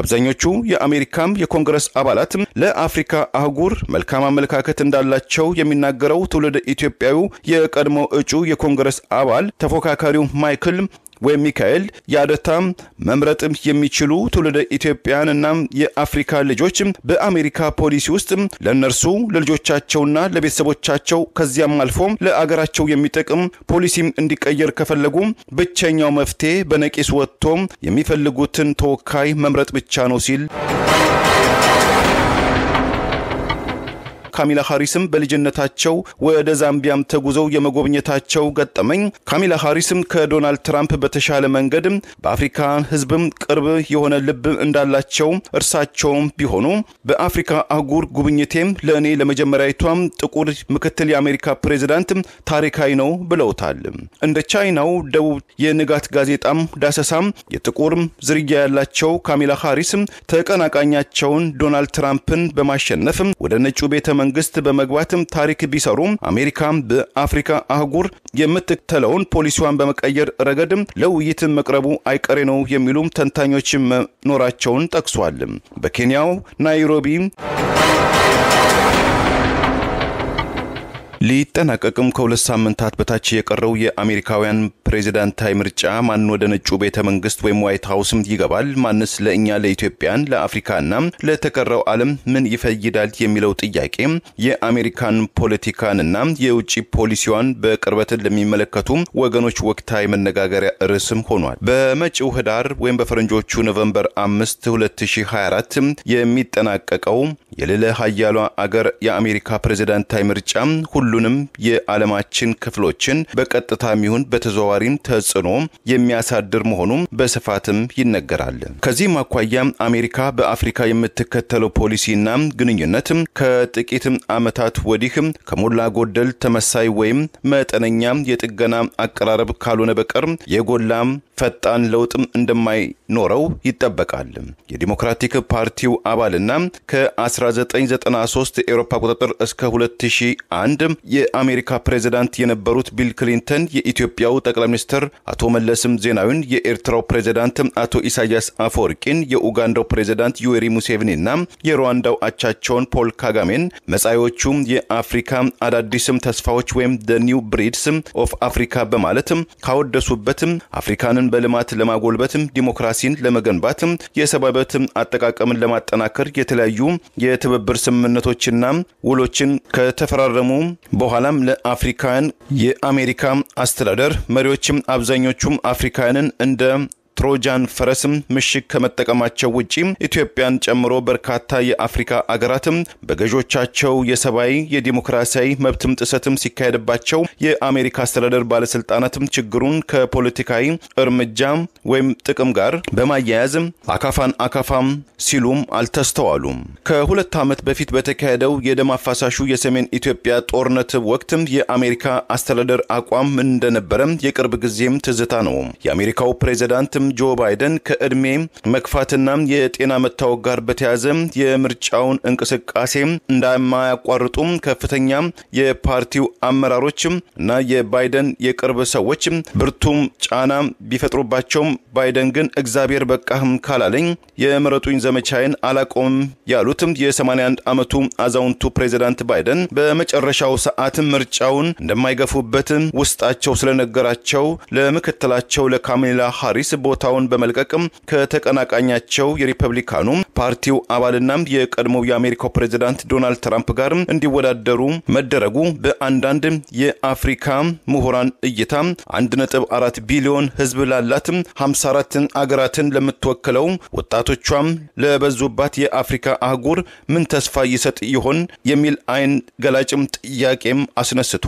አብዛኞቹ የአሜሪካም የኮንግረስ አባላት ለአፍሪካ አህጉር መልካም አመለካከት እንዳላቸው የሚናገረው ትውልድ ኢትዮጵያዊ የቀድሞ እጩ የኮንግረስ አባል ተፎካካሪው ማይክል ወይም ሚካኤል ያደታም መምረጥም የሚችሉ ትውልደ ኢትዮጵያንና የአፍሪካ ልጆች በአሜሪካ ፖሊሲ ውስጥ ለእነርሱ ለልጆቻቸውና ለቤተሰቦቻቸው ከዚያም አልፎ ለአገራቸው የሚጠቅም ፖሊሲም እንዲቀየር ከፈለጉ ብቸኛው መፍትሄ በነቂስ ወጥቶ የሚፈልጉትን ተወካይ መምረጥ ብቻ ነው ሲል ካሚላ ሃሪስም በልጅነታቸው ወደ ዛምቢያም ተጉዘው የመጎብኘታቸው ገጠመኝ ካሚላ ሃሪስም ከዶናልድ ትራምፕ በተሻለ መንገድ በአፍሪካ ህዝብም ቅርብ የሆነ ልብ እንዳላቸው እርሳቸውም ቢሆኑ በአፍሪካ አህጉር ጉብኝቴም ለእኔ ለመጀመሪያዊቷም ጥቁር ምክትል የአሜሪካ ፕሬዚዳንት ታሪካዊ ነው ብለውታል። እንደ ቻይናው ደቡብ የንጋት ጋዜጣም ዳሰሳም የጥቁር ዝርያ ያላቸው ካሚላ ሃሪስም ተቀናቃኛቸውን ዶናልድ ትራምፕን በማሸነፍ ወደ ነጩ ቤተ መንግስት በመግባትም ታሪክ ቢሰሩም አሜሪካም በአፍሪካ አህጉር የምትከተለውን ፖሊሲዋን በመቀየር ረገድም ለውይይት መቅረቡ አይቀሬ ነው የሚሉም ተንታኞች መኖራቸውን ጠቅሷል። በኬንያው ናይሮቢ ሊጠናቀቅም ከሁለት ሳምንታት በታች የቀረው የአሜሪካውያን ፕሬዚዳንታዊ ምርጫ ማን ወደ ነጩ ቤተ መንግስት ወይም ዋይት ሀውስም ይገባል፣ ማንስ ለእኛ ለኢትዮጵያን፣ ለአፍሪካና ለተቀረው ዓለም ምን ይፈይዳል የሚለው ጥያቄ የአሜሪካን ፖለቲካንና የውጭ ፖሊሲዋን በቅርበት ለሚመለከቱ ወገኖች ወቅታዊ መነጋገሪያ ርዕስም ሆኗል። በመጪው ህዳር ወይም በፈረንጆቹ ኖቨምበር 5 2024 የሚጠናቀቀው የልዕለ ሀያሏ አገር የአሜሪካ ፕሬዚዳንታዊ ምርጫ ሁሉ ሁሉንም የዓለማችን ክፍሎችን በቀጥታም ይሁን በተዘዋዋሪም ተጽዕኖ የሚያሳድር መሆኑም በስፋትም ይነገራል። ከዚህም አኳያ አሜሪካ በአፍሪካ የምትከተለው ፖሊሲና ግንኙነት ከጥቂት ዓመታት ወዲህ ከሞላ ጎደል ተመሳይ ወይም መጠነኛ የጥገና አቀራረብ ካልሆነ በቀር የጎላም ፈጣን ለውጥም እንደማይኖረው ይጠበቃል። የዲሞክራቲክ ፓርቲው አባልና ከ1993 የኤሮፓ ቁጥጥር እስከ 2001 የአሜሪካ ፕሬዚዳንት የነበሩት ቢል ክሊንተን የኢትዮጵያው ጠቅላይ ሚኒስትር አቶ መለስም ዜናዊን፣ የኤርትራው ፕሬዚዳንት አቶ ኢሳያስ አፈወርቂን፣ የኡጋንዳው ፕሬዚዳንት ዩዌሪ ሙሴቪኒና የሩዋንዳው አቻቸውን ፖል ካጋሜን መጻዮቹም የአፍሪካ አዳዲስም ተስፋዎች ወይም ደ ኒው ብሪድስ ኦፍ አፍሪካ በማለትም ካወደሱበትም አፍሪካንን በልማት ለማጎልበትም ዲሞክራሲን ለመገንባትም የሰብአዊነትም አጠቃቀምን ለማጠናከር የተለያዩ የትብብር ስምምነቶችና ውሎችን ከተፈራረሙ በኋላም ለአፍሪካውያን የአሜሪካ አስተዳደር መሪዎችም አብዛኞቹም አፍሪካውያንን እንደ ትሮጃን ፈረስም ምሽግ ከመጠቀማቸው ውጪ ኢትዮጵያን ጨምሮ በርካታ የአፍሪካ አገራትም በገዦቻቸው የሰብአዊ የዲሞክራሲያዊ መብትም ጥሰትም ሲካሄድባቸው የአሜሪካ አስተዳደር ባለስልጣናትም ችግሩን ከፖለቲካዊ እርምጃ ወይም ጥቅም ጋር በማያያዝ አካፋን አካፋም ሲሉም አልተስተዋሉም። ከሁለት ዓመት በፊት በተካሄደው የደም አፋሳሹ የሰሜን ኢትዮጵያ ጦርነት ወቅትም የአሜሪካ አስተዳደር አቋም እንደነበረ የቅርብ ጊዜም ትዝታ ነው። የአሜሪካው ፕሬዚዳንት ፕሬዝዳንትም ጆ ባይደን ከእድሜ መግፋትና የጤና መታወቅ ጋር በተያያዘ የምርጫውን እንቅስቃሴ እንደማያቋርጡም ከፍተኛ የፓርቲው አመራሮች እና የባይደን የቅርብ ሰዎች ብርቱም ጫና ቢፈጥሩባቸውም ባይደን ግን እግዚአብሔር በቃህም ካላለኝ የምረጡኝ ዘመቻዬን አላቆምም ያሉት የ81 ዓመቱ አዛውንቱ ፕሬዚዳንት ባይደን በመጨረሻው ሰዓት ምርጫውን እንደማይገፉበት ውስጣቸው ስለነገራቸው ለምክትላቸው ለካሜላ ሃሪስ ቦታውን በመልቀቅም ከተቀናቃኛቸው የሪፐብሊካኑ ፓርቲው አባልና የቀድሞው የአሜሪካው ፕሬዚዳንት ዶናልድ ትራምፕ ጋር እንዲወዳደሩ መደረጉ በአንዳንድ የአፍሪካ ምሁራን እይታ 1.4 ቢሊዮን ህዝብ ላላት 54 አገራትን ለምትወክለው ወጣቶቿም ለበዙባት የአፍሪካ አህጉር ምን ተስፋ ይሰጥ ይሆን የሚል አይን ገላጭም ጥያቄም አስነስቷል።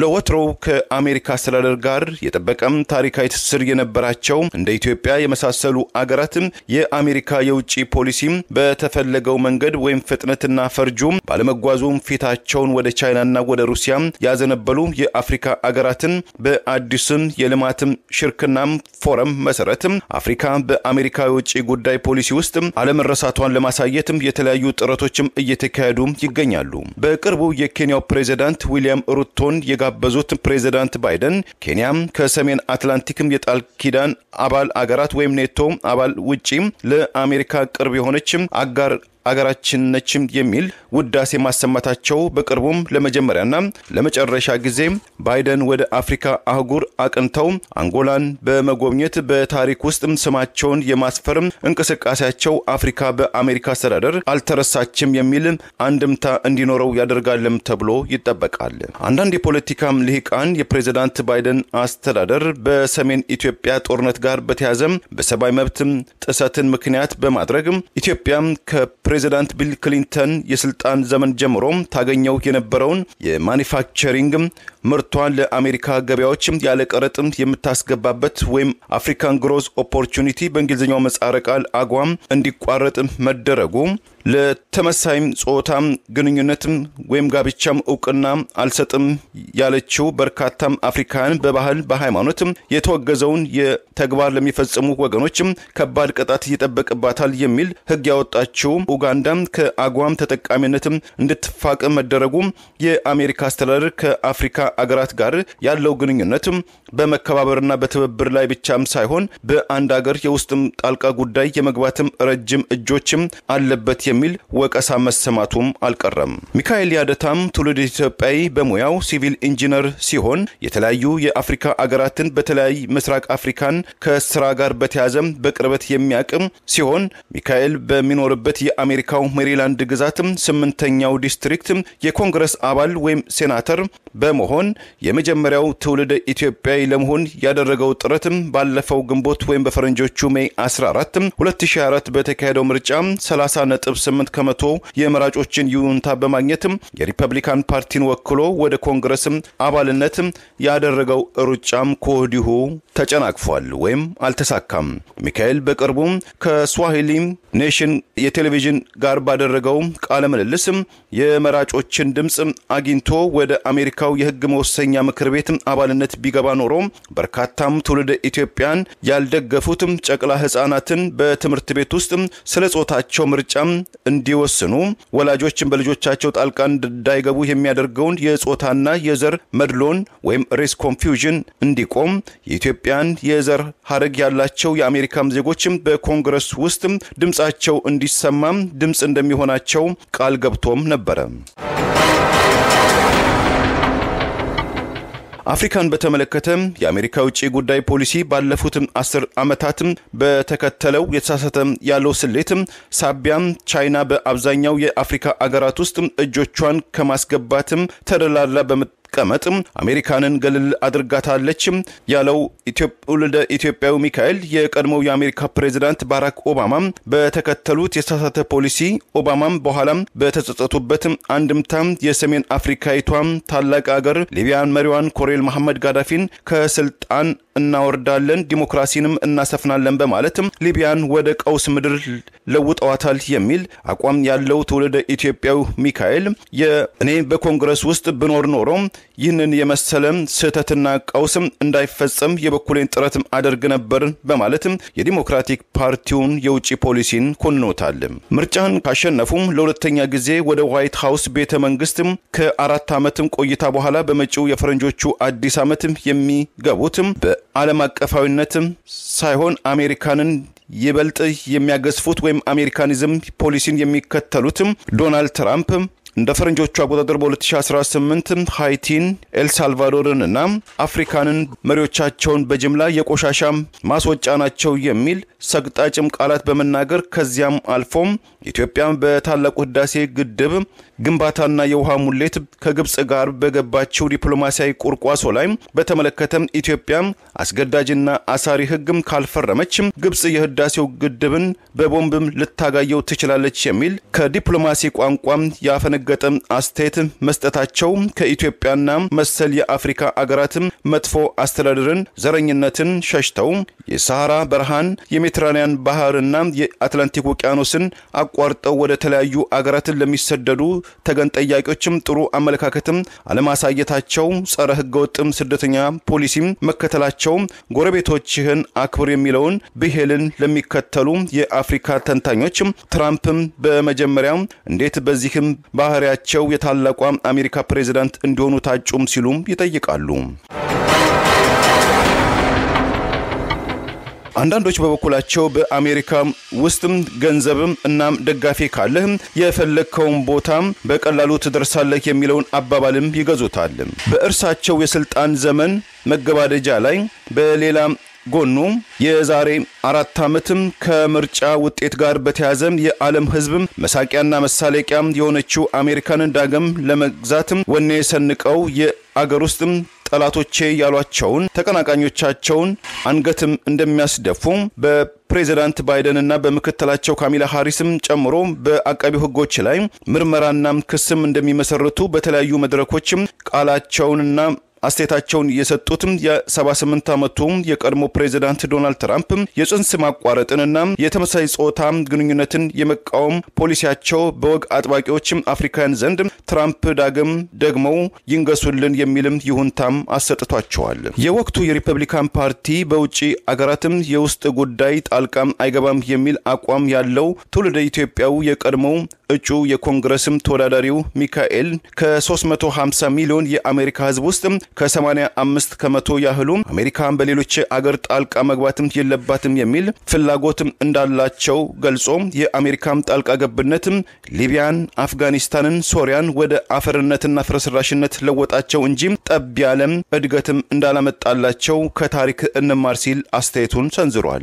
ለወትሮው ከአሜሪካ አስተዳደር ጋር የጠበቀም ታሪካዊ ትስስር የነበራቸው እንደ ኢትዮጵያ የመሳሰሉ አገራትም የአሜሪካ የውጭ ፖሊሲም በተፈለገው መንገድ ወይም ፍጥነትና ፈርጁም ባለመጓዙም ፊታቸውን ወደ ቻይናና ወደ ሩሲያም ያዘነበሉ የአፍሪካ አገራትን በአዲስም የልማትም ሽርክናም ፎረም መሰረትም አፍሪካ በአሜሪካ የውጭ ጉዳይ ፖሊሲ ውስጥ አለመረሳቷን ለማሳየትም የተለያዩ ጥረቶችም እየተካሄዱ ይገኛሉ። በቅርቡ የኬንያው ፕሬዚዳንት ዊሊያም ሩቶን የጋ የተጋበዙት ፕሬዚዳንት ባይደን ኬንያም ከሰሜን አትላንቲክም የቃል ኪዳን አባል አገራት ወይም ኔቶ አባል ውጪ ለአሜሪካ ቅርብ የሆነች አጋር አገራችን ነችም የሚል ውዳሴ ማሰማታቸው በቅርቡም ለመጀመሪያና ለመጨረሻ ጊዜ ባይደን ወደ አፍሪካ አህጉር አቅንተው አንጎላን በመጎብኘት በታሪክ ውስጥ ስማቸውን የማስፈርም እንቅስቃሴያቸው አፍሪካ በአሜሪካ አስተዳደር አልተረሳችም የሚል አንድምታ እንዲኖረው ያደርጋልም ተብሎ ይጠበቃል። አንዳንድ የፖለቲካ ልሂቃን የፕሬዚዳንት ባይደን አስተዳደር በሰሜን ኢትዮጵያ ጦርነት ጋር በተያዘም በሰብአዊ መብት ጥሰትን ምክንያት በማድረግ ኢትዮጵያ ከ ፕሬዚዳንት ቢል ክሊንተን የስልጣን ዘመን ጀምሮ ታገኘው የነበረውን የማኒፋክቸሪንግ ምርቷን ለአሜሪካ ገበያዎች ያለ ቀረጥም የምታስገባበት ወይም አፍሪካን ግሮዝ ኦፖርቹኒቲ በእንግሊዝኛው ምህጻረ ቃል አጓም እንዲቋረጥ መደረጉ ለተመሳይም ጾታ ግንኙነትም ወይም ጋብቻም እውቅና አልሰጥም ያለችው በርካታም አፍሪካውያን በባህል በሃይማኖት የተወገዘውን የተግባር ለሚፈጽሙ ወገኖች ከባድ ቅጣት ይጠበቅባታል የሚል ሕግ ያወጣችው ኡጋንዳ ከአጓም ተጠቃሚነትም እንድትፋቅ መደረጉ የአሜሪካ አስተዳደር ከአፍሪካ አገራት ጋር ያለው ግንኙነት በመከባበርና በትብብር ላይ ብቻም ሳይሆን በአንድ አገር የውስጥም ጣልቃ ጉዳይ የመግባትም ረጅም እጆችም አለበት የሚል ወቀሳ መሰማቱም አልቀረም። ሚካኤል ያደታም ትውልድ ኢትዮጵያዊ በሙያው ሲቪል ኢንጂነር ሲሆን የተለያዩ የአፍሪካ አገራትን በተለያይ ምስራቅ አፍሪካን ከስራ ጋር በተያዘም በቅርበት የሚያቅም ሲሆን ሚካኤል በሚኖርበት የአሜሪካው ሜሪላንድ ግዛትም ስምንተኛው ዲስትሪክት የኮንግረስ አባል ወይም ሴናተር በመሆን የመጀመሪያው ትውልድ ኢትዮጵያዊ ለመሆን ያደረገው ጥረት ባለፈው ግንቦት ወይም በፈረንጆቹ ሜይ 14 2024 በተካሄደው ምርጫ 30.8 ከመቶ የመራጮችን ይሁንታ በማግኘት የሪፐብሊካን ፓርቲን ወክሎ ወደ ኮንግረስ አባልነት ያደረገው ሩጫም ከወዲሁ ተጨናቅፏል ወይም አልተሳካም። ሚካኤል በቅርቡ ከስዋሂሊ ኔሽን የቴሌቪዥን ጋር ባደረገው ቃለ ምልልስም የመራጮችን ድምፅ አግኝቶ ወደ አሜሪካው የህግ መወሰኛ ምክር ቤት አባልነት ቢገባ ኖሮ በርካታም ትውልደ ኢትዮጵያን ያልደገፉት ጨቅላ ህፃናትን በትምህርት ቤት ውስጥ ስለ ጾታቸው ምርጫ እንዲወስኑ ወላጆችን በልጆቻቸው ጣልቃ እንዳይገቡ የሚያደርገውን የጾታና የዘር መድሎን ወይም ሬስ ኮንፊውዥን እንዲቆም የኢትዮጵያን የዘር ሀረግ ያላቸው የአሜሪካም ዜጎች በኮንግረስ ውስጥ ድምፃቸው እንዲሰማም ድምፅ እንደሚሆናቸው ቃል ገብቶም ነበረ። አፍሪካን በተመለከተ የአሜሪካ ውጭ ጉዳይ ፖሊሲ ባለፉት አስር ዓመታት በተከተለው የተሳሳተ ያለው ስሌት ሳቢያም ቻይና በአብዛኛው የአፍሪካ አገራት ውስጥ እጆቿን ከማስገባትም ተደላላ ማስቀመጥ አሜሪካንን ገልል አድርጋታለች ያለው ወልደ ኢትዮጵያዊ ሚካኤል የቀድሞው የአሜሪካ ፕሬዚዳንት ባራክ ኦባማ በተከተሉት የተሳሳተ ፖሊሲ ኦባማም በኋላም በተጸጸቱበት አንድምታ የሰሜን አፍሪካዊቷ ታላቅ አገር ሊቢያን መሪዋን ኮሬል መሐመድ ጋዳፊን ከስልጣን እናወርዳለን፣ ዲሞክራሲንም እናሰፍናለን በማለትም ሊቢያን ወደ ቀውስ ምድር ለውጠዋታል የሚል አቋም ያለው ትውልደ ኢትዮጵያዊ ሚካኤል እኔ በኮንግረስ ውስጥ ብኖር ኖሮ ይህንን የመሰለም ስህተትና ቀውስም እንዳይፈጸም የበኩሌን ጥረትም አደርግ ነበር በማለትም የዲሞክራቲክ ፓርቲውን የውጭ ፖሊሲን ኮንኖታል። ምርጫን ካሸነፉም ለሁለተኛ ጊዜ ወደ ዋይት ሀውስ ቤተ መንግስትም ከአራት ዓመትም ቆይታ በኋላ በመጪው የፈረንጆቹ አዲስ ዓመትም የሚገቡትም ዓለም አቀፋዊነትም ሳይሆን አሜሪካንን ይበልጥ የሚያገዝፉት ወይም አሜሪካኒዝም ፖሊሲን የሚከተሉትም ዶናልድ ትራምፕ እንደ ፈረንጆቹ አቆጣጠር በ2018 ሃይቲን፣ ኤልሳልቫዶርን እና አፍሪካንን መሪዎቻቸውን በጅምላ የቆሻሻ ማስወጫ ናቸው የሚል ሰግጣጭም ቃላት በመናገር ከዚያም አልፎም ኢትዮጵያ በታላቁ ህዳሴ ግድብ ግንባታና የውሃ ሙሌት ከግብጽ ጋር በገባቸው ዲፕሎማሲያዊ ቁርቋሶ ላይ በተመለከተም ኢትዮጵያ አስገዳጅና አሳሪ ሕግም ካልፈረመች ግብጽ የህዳሴው ግድብን በቦምብም ልታጋየው ትችላለች የሚል ከዲፕሎማሲ ቋንቋም ያፈነገጠ አስተያየት መስጠታቸው ከኢትዮጵያና መሰል የአፍሪካ አገራትም መጥፎ አስተዳደርን፣ ዘረኝነትን ሸሽተው የሰሃራ በረሃን የሜዲትራንያን ባህርና የአትላንቲክ ውቅያኖስን አቋርጠው ወደ ተለያዩ አገራትን ለሚሰደዱ ተገን ጠያቂዎችም ጥሩ አመለካከትም አለማሳየታቸው፣ ጸረ ህገወጥም ስደተኛ ፖሊሲም መከተላቸው ጎረቤቶችህን አክብር የሚለውን ብሄልን ለሚከተሉ የአፍሪካ ተንታኞች ትራምፕም በመጀመሪያ እንዴት በዚህም ባህሪያቸው የታላቋ አሜሪካ ፕሬዚዳንት እንዲሆኑ ታጩም ሲሉም ይጠይቃሉ። አንዳንዶች በበኩላቸው በአሜሪካ ውስጥም ገንዘብም እናም ደጋፊ ካለህ የፈለግከውን ቦታም በቀላሉ ትደርሳለህ የሚለውን አባባልም ይገዙታል። በእርሳቸው የስልጣን ዘመን መገባደጃ ላይ በሌላ ጎኑ የዛሬ አራት ዓመትም ከምርጫ ውጤት ጋር በተያዘ የዓለም ሕዝብም መሳቂያና መሳለቂያ የሆነችው አሜሪካንን ዳግም ለመግዛትም ወኔ ሰንቀው የአገር ውስጥም ጠላቶቼ ያሏቸውን ተቀናቃኞቻቸውን አንገትም እንደሚያስደፉ በፕሬዚዳንት ባይደን እና በምክትላቸው ካሚላ ሃሪስም ጨምሮ በአቃቢው ህጎች ላይ ምርመራና ክስም እንደሚመሰርቱ በተለያዩ መድረኮችም ቃላቸውንና አስተያየታቸውን የሰጡትም የ78 ዓመቱ የቀድሞ ፕሬዚዳንት ዶናልድ ትራምፕ የጽንስ ማቋረጥንና የተመሳሳይ ጾታ ግንኙነትን የመቃወም ፖሊሲያቸው በወግ አጥባቂዎችም አፍሪካውያን ዘንድ ትራምፕ ዳግም ደግመው ይንገሱልን የሚልም ይሁንታም አሰጥቷቸዋል። የወቅቱ የሪፐብሊካን ፓርቲ በውጭ አገራትም የውስጥ ጉዳይ ጣልቃም አይገባም የሚል አቋም ያለው ትውልደ ኢትዮጵያው የቀድሞው እጩ የኮንግረስም ተወዳዳሪው ሚካኤል ከ350 ሚሊዮን የአሜሪካ ህዝብ ውስጥ ከ85 ከመቶ ያህሉ አሜሪካን በሌሎች አገር ጣልቃ መግባትም የለባትም የሚል ፍላጎትም እንዳላቸው ገልጾ የአሜሪካም ጣልቃ ገብነት ሊቢያን፣ አፍጋኒስታንን፣ ሶሪያን ወደ አፈርነትና ፍርስራሽነት ለወጣቸው እንጂ ጠብ ያለም እድገትም እንዳላመጣላቸው ከታሪክ እንማር ሲል አስተያየቱን ሰንዝሯል።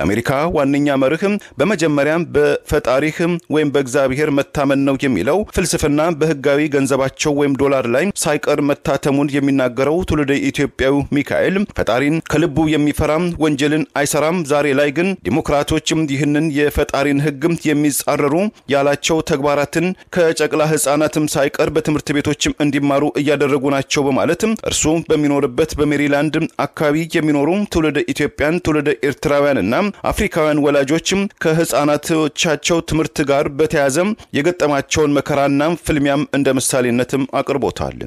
የአሜሪካ ዋነኛ መርህ በመጀመሪያም በፈጣሪህ ወይም በእግዚአብሔር በብሔር መታመን ነው የሚለው ፍልስፍና በህጋዊ ገንዘባቸው ወይም ዶላር ላይ ሳይቀር መታተሙን የሚናገረው ትውልደ ኢትዮጵያዊ ሚካኤል ፈጣሪን ከልቡ የሚፈራም ወንጀልን አይሰራም። ዛሬ ላይ ግን ዲሞክራቶችም ይህንን የፈጣሪን ህግም የሚጻረሩ ያላቸው ተግባራትን ከጨቅላ ህጻናትም ሳይቀር በትምህርት ቤቶችም እንዲማሩ እያደረጉ ናቸው በማለትም እርሱ በሚኖርበት በሜሪላንድ አካባቢ የሚኖሩ ትውልደ ኢትዮጵያን፣ ትውልደ ኤርትራውያንና አፍሪካውያን ወላጆችም ከህጻናቶቻቸው ትምህርት ጋር በተያያዘ የገጠማቸውን መከራና ፍልሚያም እንደ ምሳሌነትም አቅርቦታል።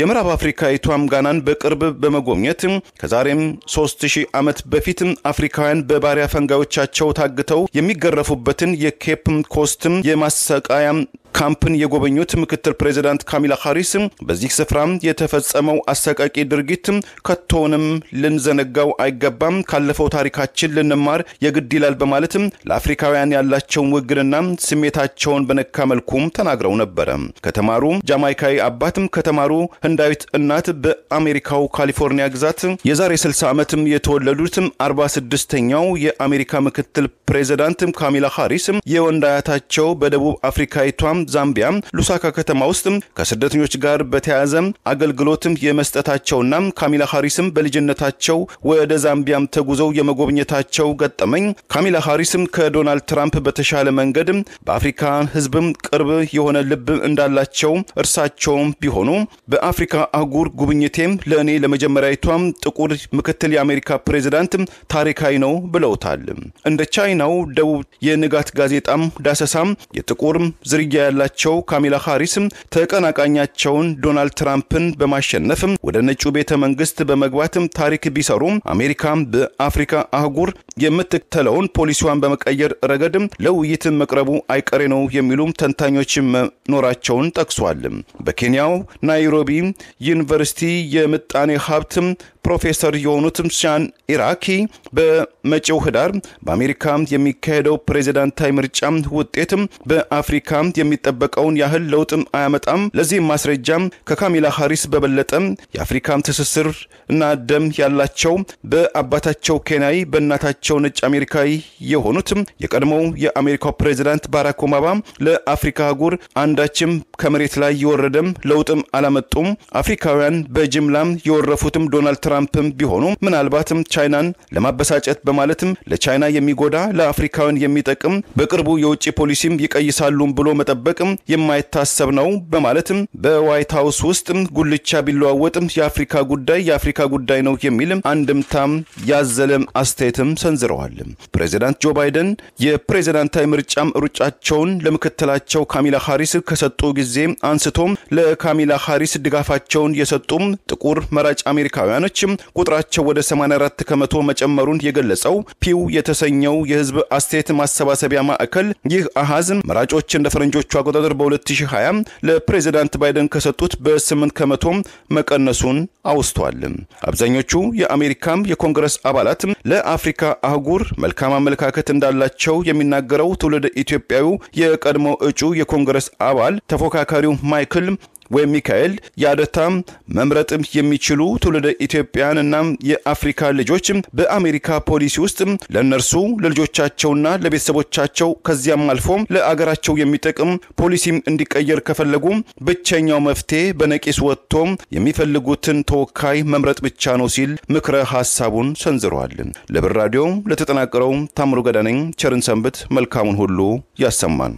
የምዕራብ አፍሪካዊቷም ጋናን በቅርብ በመጎብኘት ከዛሬም 3000 ዓመት በፊት አፍሪካውያን በባሪያ ፈንጋዮቻቸው ታግተው የሚገረፉበትን የኬፕ ኮስትም የማሰቃያም ካምፕን የጎበኙት ምክትል ፕሬዚዳንት ካሚላ ሃሪስ በዚህ ስፍራ የተፈጸመው አሰቃቂ ድርጊት ከቶውንም ልንዘነጋው አይገባም፣ ካለፈው ታሪካችን ልንማር የግድ ይላል በማለት ለአፍሪካውያን ያላቸውን ውግንና ስሜታቸውን በነካ መልኩም ተናግረው ነበረ። ከተማሩ ጃማይካዊ አባትም ከተማሩ ህንዳዊት እናት በአሜሪካው ካሊፎርኒያ ግዛት የዛሬ 60 ዓመት የተወለዱት 46ኛው የአሜሪካ ምክትል ፕሬዚዳንት ካሚላ ሃሪስ የወንዳያታቸው በደቡብ አፍሪካዊቷም ዛምቢያ ሉሳካ ከተማ ውስጥ ከስደተኞች ጋር በተያያዘ አገልግሎትም የመስጠታቸውና ካሚላ ሃሪስም በልጅነታቸው ወደ ዛምቢያም ተጉዘው የመጎብኘታቸው ገጠመኝ ካሚላ ሃሪስም ከዶናልድ ትራምፕ በተሻለ መንገድ በአፍሪካ ህዝብም ቅርብ የሆነ ልብ እንዳላቸው እርሳቸውም ቢሆኑ በአፍሪካ አህጉር ጉብኝቴም ለእኔ ለመጀመሪያዊቷም ጥቁር ምክትል የአሜሪካ ፕሬዚዳንት ታሪካዊ ነው ብለውታል። እንደ ቻይናው ደቡብ የንጋት ጋዜጣም ዳሰሳም የጥቁር ዝርያ ያላቸው ካሚላ ሃሪስም ተቀናቃኛቸውን ዶናልድ ትራምፕን በማሸነፍም ወደ ነጩ ቤተ መንግስት በመግባትም ታሪክ ቢሰሩም አሜሪካም በአፍሪካ አህጉር የምትከተለውን ፖሊሲዋን በመቀየር ረገድም ለውይይትም መቅረቡ አይቀሬ ነው የሚሉም ተንታኞች መኖራቸውን ጠቅሷል። በኬንያው ናይሮቢ ዩኒቨርሲቲ የምጣኔ ሀብትም ፕሮፌሰር የሆኑትም ሻን ኢራኪ በመጪው ህዳር በአሜሪካ የሚካሄደው ፕሬዚዳንታዊ ምርጫ ውጤትም በአፍሪካ የሚ የሚጠበቀውን ያህል ለውጥም አያመጣም። ለዚህም ማስረጃም ከካሚላ ሃሪስ በበለጠም የአፍሪካም ትስስር እና ደም ያላቸው በአባታቸው ኬንያዊ በእናታቸው ነጭ አሜሪካዊ የሆኑትም የቀድሞው የአሜሪካው ፕሬዚዳንት ባራክ ኦባማ ለአፍሪካ አህጉር አንዳችም ከመሬት ላይ የወረደም ለውጥም አላመጡም። አፍሪካውያን በጅምላም የወረፉትም ዶናልድ ትራምፕም ቢሆኑ ምናልባትም ቻይናን ለማበሳጨት በማለትም ለቻይና የሚጎዳ ለአፍሪካውያን የሚጠቅም በቅርቡ የውጭ ፖሊሲም ይቀይሳሉም ብሎ መጠበቅ መጠበቅም የማይታሰብ ነው በማለትም በዋይት ሀውስ ውስጥ ጉልቻ ቢለዋወጥም የአፍሪካ ጉዳይ የአፍሪካ ጉዳይ ነው የሚልም አንድምታም ያዘለም አስተያየትም ሰንዝረዋል። ፕሬዚዳንት ጆ ባይደን የፕሬዚዳንታዊ ምርጫም ሩጫቸውን ለምክትላቸው ካሚላ ሀሪስ ከሰጡ ጊዜ አንስቶም ለካሚላ ሀሪስ ድጋፋቸውን የሰጡም ጥቁር መራጭ አሜሪካውያኖችም ቁጥራቸው ወደ 84 ከመቶ መጨመሩን የገለጸው ፒው የተሰኘው የህዝብ አስተያየት ማሰባሰቢያ ማዕከል ይህ አሃዝ መራጮች እንደ ፈረንጆቹ አቆጣጠር በ2020 ለፕሬዚዳንት ባይደን ከሰጡት በ8 ከመቶ መቀነሱን አውስቷል። አብዛኞቹ የአሜሪካም የኮንግረስ አባላት ለአፍሪካ አህጉር መልካም አመለካከት እንዳላቸው የሚናገረው ትውልደ ኢትዮጵያዊ የቀድሞ እጩ የኮንግረስ አባል ተፎካካሪው ማይክል ወይም ሚካኤል ያደታም መምረጥም የሚችሉ ትውልደ ኢትዮጵያንና የአፍሪካ ልጆች በአሜሪካ ፖሊሲ ውስጥ ለእነርሱ ለልጆቻቸውና ለቤተሰቦቻቸው ከዚያም አልፎ ለአገራቸው የሚጠቅም ፖሊሲም እንዲቀየር ከፈለጉ ብቸኛው መፍትሄ በነቂስ ወጥቶ የሚፈልጉትን ተወካይ መምረጥ ብቻ ነው ሲል ምክረ ሀሳቡን ሰንዝረዋል። ለብር ራዲዮ ለተጠናቀረው ታምሩ ገዳነኝ ቸርን ሰንብት። መልካሙን ሁሉ ያሰማን።